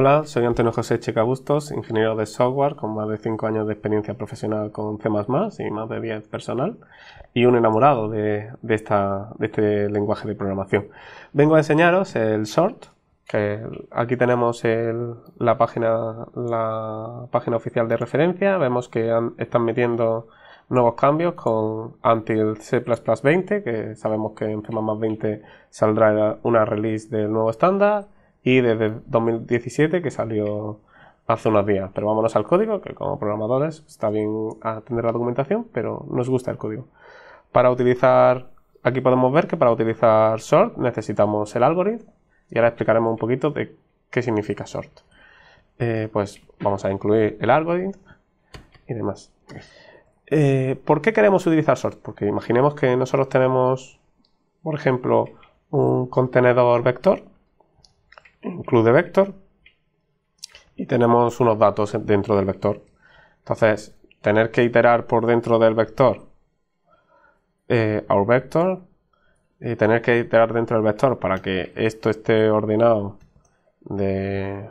Hola, soy Antonio José Bustos, ingeniero de software con más de 5 años de experiencia profesional con C++ y más de 10 personal y un enamorado de, este lenguaje de programación. Vengo a enseñaros el short, que aquí tenemos la, página, la página oficial de referencia, vemos que están metiendo nuevos cambios con C++ 20 que sabemos que en C++ 20 saldrá una release del nuevo estándar, y desde 2017 que salió hace unos días. Pero vámonos al código, que como programadores está bien atender la documentación, pero nos gusta el código. Para utilizar, aquí podemos ver que para utilizar sort necesitamos el algoritmo y ahora explicaremos un poquito de qué significa sort. Eh, pues vamos a incluir el algoritmo y demás. Eh, ¿Por qué queremos utilizar sort? Porque imaginemos que nosotros tenemos, por ejemplo, un contenedor vector club de vector y tenemos unos datos dentro del vector. Entonces, tener que iterar por dentro del vector eh, our vector y tener que iterar dentro del vector para que esto esté ordenado de,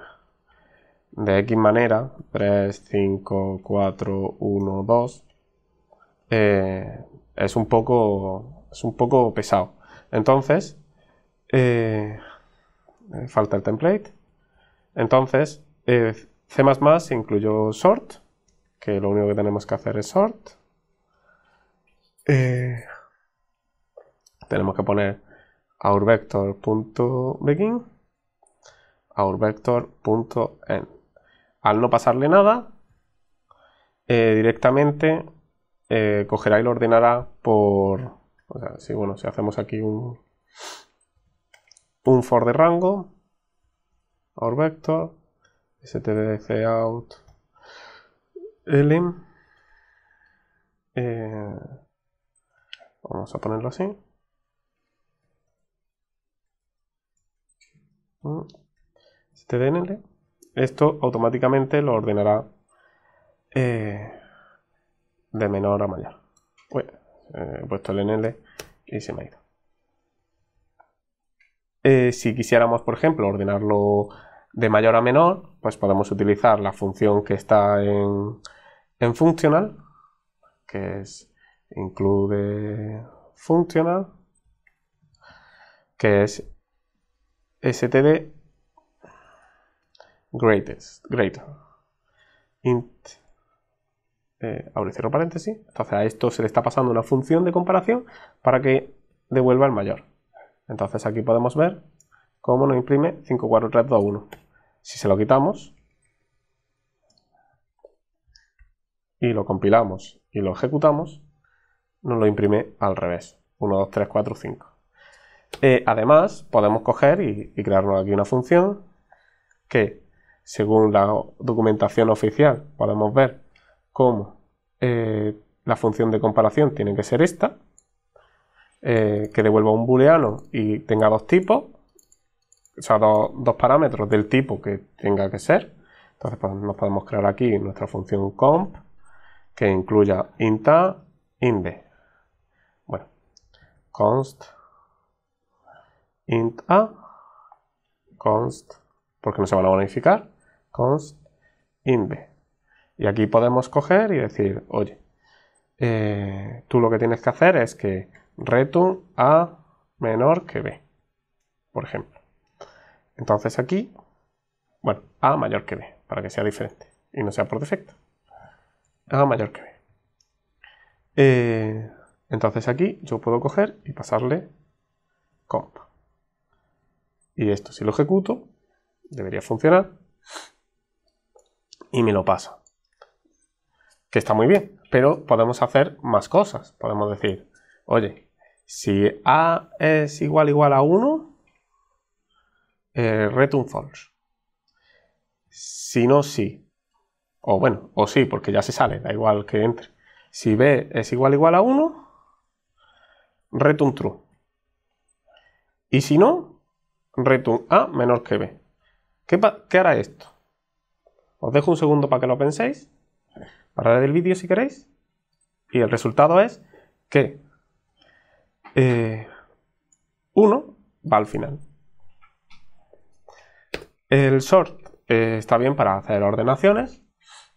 de X manera, 3, 5, 4, 1, 2, es, un poco, es un poco pesado. Entonces, eh, eh, falta el template. Entonces, eh, C++ incluyó sort, que lo único que tenemos que hacer es sort. Eh, tenemos que poner ourVector.begin, ourVector.end. Al no pasarle nada, eh, directamente cogerá y lo ordenará por... O sea, si, bueno, si hacemos aquí un, un for de rango, our vector, stdcout, elim. Eh, vamos a ponerlo así. Mm, stdnl. Esto automáticamente lo ordenará eh, de menor a mayor. Bueno, eh, he puesto el nl y se me ha ido. Eh, si quisiéramos, por ejemplo, ordenarlo de mayor a menor, pues podemos utilizar la función que está en, en functional, que es include functional, que es std greatest, greater, int, eh, cierro paréntesis, entonces a esto se le está pasando una función de comparación para que devuelva el mayor. Entonces aquí podemos ver cómo nos imprime 5, 4, 3, 2, 1. Si se lo quitamos y lo compilamos y lo ejecutamos, nos lo imprime al revés. 1, 2, 3, 4, 5. además, podemos coger y, y crearnos aquí una función que, según la documentación oficial, podemos ver cómo eh, la función de comparación tiene que ser esta. Eh, que devuelva un booleano y tenga dos tipos, o sea, dos, parámetros del tipo que tenga que ser. Entonces pues, nos podemos crear aquí nuestra función comp que incluya int a, int b Bueno, const int a, const, porque no se van a modificar, const int b. Y aquí podemos coger y decir, oye, eh, tú lo que tienes que hacer es que reto A menor que B, por ejemplo. Entonces aquí, bueno, A mayor que B, para que sea diferente y no sea por defecto. A mayor que B. Eh, entonces aquí yo puedo coger y pasarle comp. Y esto si lo ejecuto, debería funcionar. Y me lo pasa. Que está muy bien, pero podemos hacer más cosas. Podemos decir, oye, si A es igual igual a 1, eh, return false. Si no, sí. O bueno, o sí, porque ya se sale, da igual que entre. Si B es igual igual a 1, return true. Y si no, return A menor que B. ¿Qué, hará esto? Os dejo un segundo para que lo penséis. ver el vídeo si queréis. Y el resultado es que 1 eh, va al final. El sort eh, está bien para hacer ordenaciones,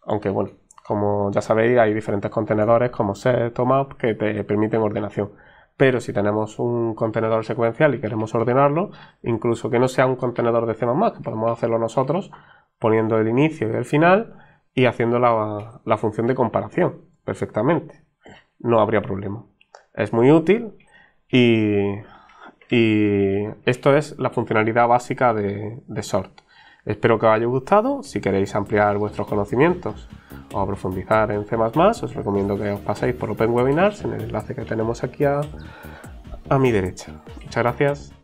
aunque bueno, como ya sabéis hay diferentes contenedores como set o map que te permiten ordenación. Pero si tenemos un contenedor secuencial y queremos ordenarlo, incluso que no sea un contenedor de C++, que podemos hacerlo nosotros poniendo el inicio y el final y haciendo la función de comparación perfectamente. No habría problema. Es muy útil y, esto es la funcionalidad básica de, Sort. Espero que os haya gustado. Si queréis ampliar vuestros conocimientos o profundizar en C++, os recomiendo que os paséis por Open Webinars en el enlace que tenemos aquí a mi derecha. Muchas gracias.